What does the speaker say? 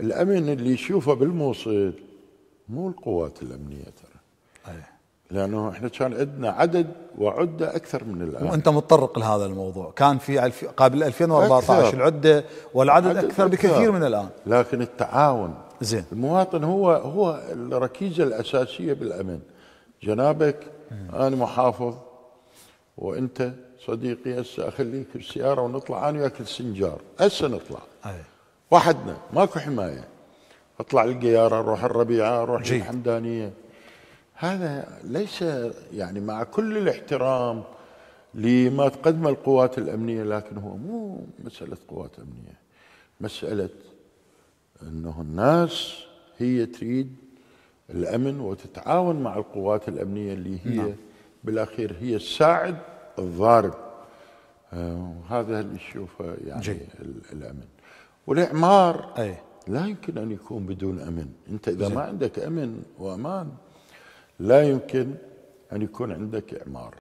الامن اللي يشوفه بالموصل مو القوات الامنيه ترى لانه احنا كان عندنا عدد وعده اكثر من الان وانت متطرق لهذا الموضوع كان في قبل 2014 العده والعدد اكثر, أكثر بكثير من الان لكن التعاون زين المواطن هو هو الركيزه الاساسيه بالامن جنابك مم. انا محافظ وانت صديقي هسه اخليك بالسياره ونطلع انا وياك السنجار هسه نطلع أيه. وحدنا ماكو حمايه اطلع القياره اروح الربيعه اروح جيد. الحمدانيه هذا ليس يعني مع كل الاحترام لما تقدم القوات الامنيه لكن هو مو مساله قوات امنيه مساله انه الناس هي تريد الامن وتتعاون مع القوات الامنيه اللي هي نعم. بالاخير هي الساعد الضارب آه هذا اللي يشوفه يعني جيد. الامن والاعمار أي. لا يمكن ان يكون بدون امن انت اذا ما عندك امن وامان لا يمكن ان يكون عندك اعمار